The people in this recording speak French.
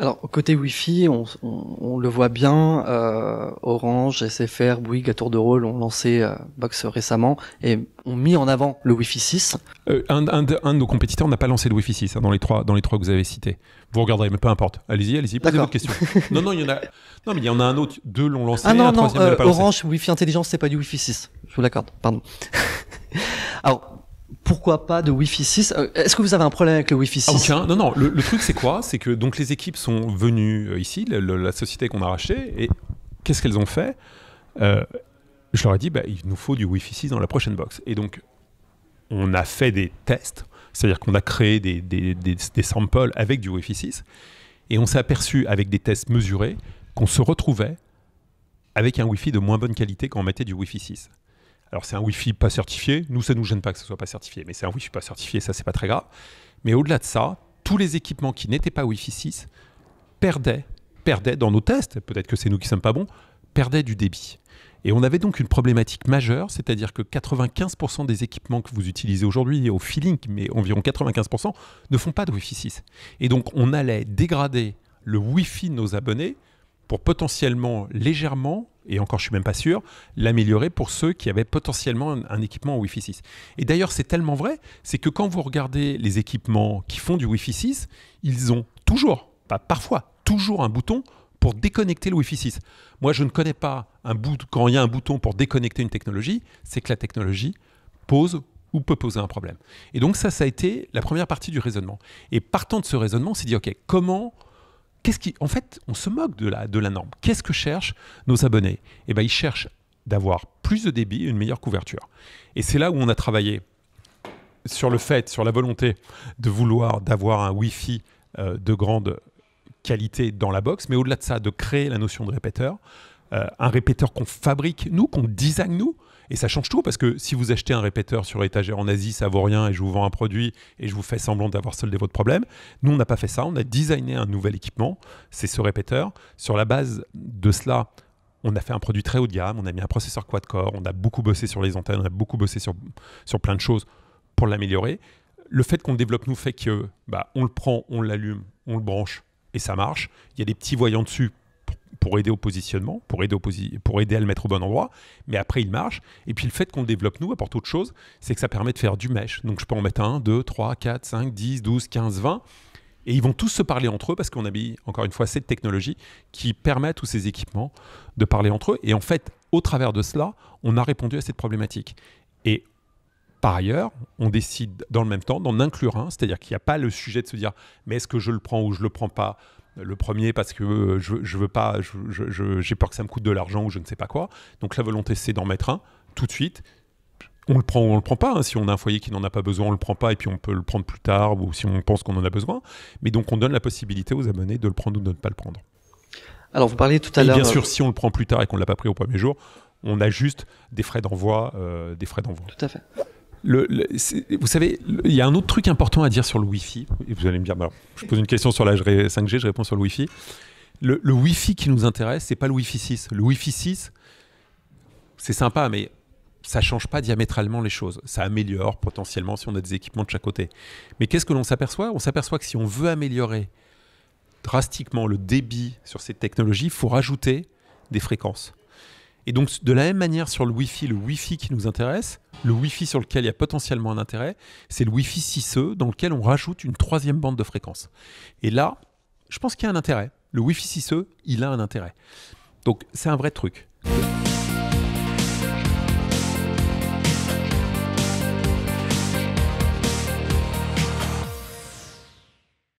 Alors, côté Wi-Fi, on, le voit bien, euh, Orange, SFR, Bouygues, à tour de rôle ont lancé euh, Box récemment et ont mis en avant le Wi-Fi 6. Euh, un, de, nos compétiteurs n'a pas lancé le Wi-Fi 6 hein, dans, les trois, dans les trois que vous avez cités. Vous regarderez, mais peu importe. Allez-y, allez-y, posez votre question. non, non, il y en a... Non, mais il y en a un autre. Deux l'ont lancé, ah, non, non, pas Orange, Wi-Fi Intelligence, c'est pas du Wi-Fi 6. Je vous l'accorde, pardon. Alors, pourquoi pas de Wi-Fi 6 euh, Est-ce que vous avez un problème avec le Wi-Fi 6 ah, Non, non. Le, truc, c'est quoi C'est que donc les équipes sont venues euh, ici, la société qu'on a rachetée, et qu'est-ce qu'elles ont fait euh, Je leur ai dit, bah, il nous faut du Wi-Fi 6 dans la prochaine box. Et donc, on a fait des tests, c'est-à-dire qu'on a créé des, des, samples avec du Wi-Fi 6, et on s'est aperçu avec des tests mesurés qu'on se retrouvait avec un Wi-Fi de moins bonne qualité quand on mettait du Wi-Fi 6. Alors c'est un Wi-Fi pas certifié. Nous, ça nous gêne pas que ce soit pas certifié, mais c'est un Wi-Fi pas certifié, ça c'est pas très grave. Mais au-delà de ça, tous les équipements qui n'étaient pas Wi-Fi 6 perdaient, perdaient dans nos tests. Peut-être que c'est nous qui sommes pas bons, perdaient du débit. Et on avait donc une problématique majeure, c'est-à-dire que 95% des équipements que vous utilisez aujourd'hui au feeling, mais environ 95%, ne font pas de Wi-Fi 6. Et donc on allait dégrader le Wi-Fi de nos abonnés pour potentiellement légèrement, et encore je suis même pas sûr, l'améliorer pour ceux qui avaient potentiellement un, équipement en Wi-Fi 6. Et d'ailleurs c'est tellement vrai, c'est que quand vous regardez les équipements qui font du Wi-Fi 6, ils ont toujours, pas parfois, toujours un bouton pour déconnecter le Wi-Fi 6. Moi, je ne connais pas un bout, quand il y a un bouton pour déconnecter une technologie, c'est que la technologie pose ou peut poser un problème. Et donc ça, ça a été la première partie du raisonnement. Et partant de ce raisonnement, c'est dit, OK, comment qu'est-ce qui, en fait, on se moque de la, de la norme. Qu'est-ce que cherchent nos abonnés Eh ben, ils cherchent d'avoir plus de débit et une meilleure couverture. Et c'est là où on a travaillé sur le fait, sur la volonté de vouloir d'avoir un Wi-Fi euh, de grande qualité dans la box, mais au-delà de ça, de créer la notion de répéteur, euh, un répéteur qu'on fabrique nous, qu'on design nous. Et ça change tout parce que si vous achetez un répéteur sur étagère en Asie, ça vaut rien et je vous vends un produit et je vous fais semblant d'avoir soldé votre problème. Nous, on n'a pas fait ça. On a designé un nouvel équipement. C'est ce répéteur. Sur la base de cela, on a fait un produit très haut de gamme. On a mis un processeur quad-core. On a beaucoup bossé sur les antennes. On a beaucoup bossé sur, sur plein de choses pour l'améliorer. Le fait qu'on développe nous fait que bah, on le prend, on l'allume, on le branche et ça marche. Il y a des petits voyants dessus pour aider au positionnement, pour aider, à le mettre au bon endroit, mais après il marche. Et puis le fait qu'on développe nous apporte autre chose, c'est que ça permet de faire du mesh. Donc je peux en mettre un, 2, 3, 4, 5, 10, douze, quinze, vingt, Et ils vont tous se parler entre eux parce qu'on a mis, encore une fois, cette technologie qui permet à tous ces équipements de parler entre eux. Et en fait, au travers de cela, on a répondu à cette problématique. Et par ailleurs, on décide dans le même temps d'en inclure un, c'est-à-dire qu'il n'y a pas le sujet de se dire mais est-ce que je le prends ou je ne le prends pas le premier parce que euh, je, veux pas, j'ai peur que ça me coûte de l'argent ou je ne sais pas quoi. Donc la volonté c'est d'en mettre un tout de suite. On le prend ou on le prend pas. Hein. Si on a un foyer qui n'en a pas besoin, on le prend pas et puis on peut le prendre plus tard ou si on pense qu'on en a besoin. Mais donc on donne la possibilité aux abonnés de le prendre ou de ne pas le prendre. Alors vous parliez tout à l'heure. Bien euh, sûr, si on le prend plus tard et qu'on l'a pas pris au premier jour, on a juste des frais d'envoi, euh, des frais d'envoi. Tout à fait. Le, vous savez, il y a un autre truc important à dire sur le Wi-Fi. Vous allez me dire, bah, alors, je pose une question sur la 5G, je réponds sur le Wi-Fi. Le, le Wi-Fi qui nous intéresse, c'est pas le Wi-Fi 6. Le Wi-Fi 6, c'est sympa, mais ça change pas diamétralement les choses. Ça améliore potentiellement si on a des équipements de chaque côté. Mais qu'est-ce que l'on s'aperçoit On s'aperçoit que si on veut améliorer drastiquement le débit sur ces technologies, il faut rajouter des fréquences. Et donc, de la même manière sur le Wi-Fi, le Wi-Fi qui nous intéresse, le Wi-Fi sur lequel il y a potentiellement un intérêt, c'est le Wi-Fi 6E dans lequel on rajoute une troisième bande de fréquence. Et là, je pense qu'il y a un intérêt. Le Wi-Fi 6E, il a un intérêt. Donc, c'est un vrai truc.